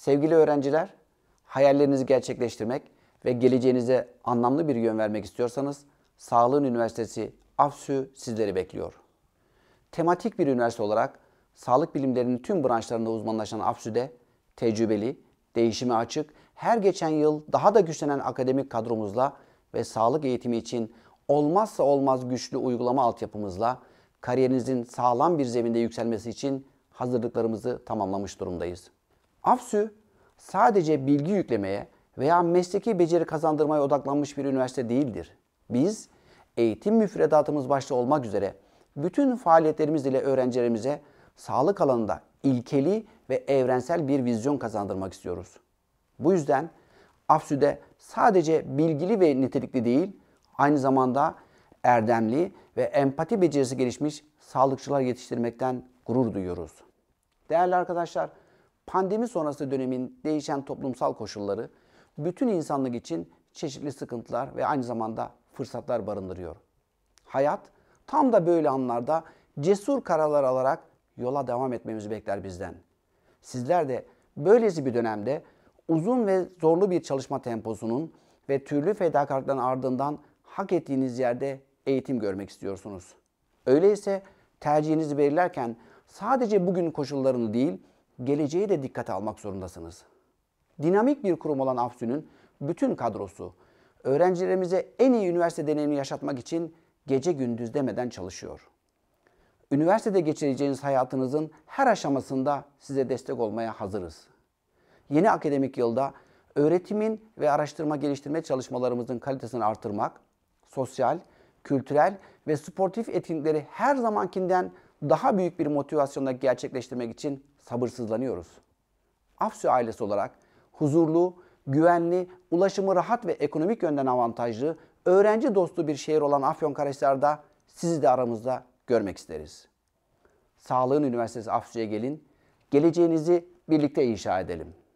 Sevgili öğrenciler, hayallerinizi gerçekleştirmek ve geleceğinize anlamlı bir yön vermek istiyorsanız Sağlığın Üniversitesi AFSÜ sizleri bekliyor. Tematik bir üniversite olarak sağlık bilimlerinin tüm branşlarında uzmanlaşan AFSÜ'de tecrübeli, değişime açık, her geçen yıl daha da güçlenen akademik kadromuzla ve sağlık eğitimi için olmazsa olmaz güçlü uygulama altyapımızla kariyerinizin sağlam bir zeminde yükselmesi için hazırlıklarımızı tamamlamış durumdayız. AFSÜ sadece bilgi yüklemeye veya mesleki beceri kazandırmaya odaklanmış bir üniversite değildir. Biz eğitim müfredatımız başta olmak üzere bütün faaliyetlerimiz ile öğrencilerimize sağlık alanında ilkeli ve evrensel bir vizyon kazandırmak istiyoruz. Bu yüzden AFSÜ'de sadece bilgili ve nitelikli değil, aynı zamanda erdemli ve empati becerisi gelişmiş sağlıkçılar yetiştirmekten gurur duyuyoruz. Değerli arkadaşlar, pandemi sonrası dönemin değişen toplumsal koşulları bütün insanlık için çeşitli sıkıntılar ve aynı zamanda fırsatlar barındırıyor. Hayat tam da böyle anlarda cesur kararlar alarak yola devam etmemizi bekler bizden. Sizler de böylesi bir dönemde uzun ve zorlu bir çalışma temposunun ve türlü fedakarlıkların ardından hak ettiğiniz yerde eğitim görmek istiyorsunuz. Öyleyse tercihinizi belirlerken sadece bugün koşullarını değil, geleceği de dikkate almak zorundasınız. Dinamik bir kurum olan Afsün'ün bütün kadrosu öğrencilerimize en iyi üniversite deneyimini yaşatmak için gece gündüz demeden çalışıyor. Üniversitede geçireceğiniz hayatınızın her aşamasında size destek olmaya hazırız. Yeni akademik yılda öğretimin ve araştırma geliştirme çalışmalarımızın kalitesini artırmak, sosyal, kültürel ve sportif etkinlikleri her zamankinden daha büyük bir motivasyonla gerçekleştirmek için sabırsızlanıyoruz. Afsü ailesi olarak huzurlu, güvenli, ulaşımı rahat ve ekonomik yönden avantajlı, öğrenci dostu bir şehir olan Afyonkarahisar'da sizi de aramızda görmek isteriz. Sağlığın Üniversitesi Afsu'ya gelin, geleceğinizi birlikte inşa edelim.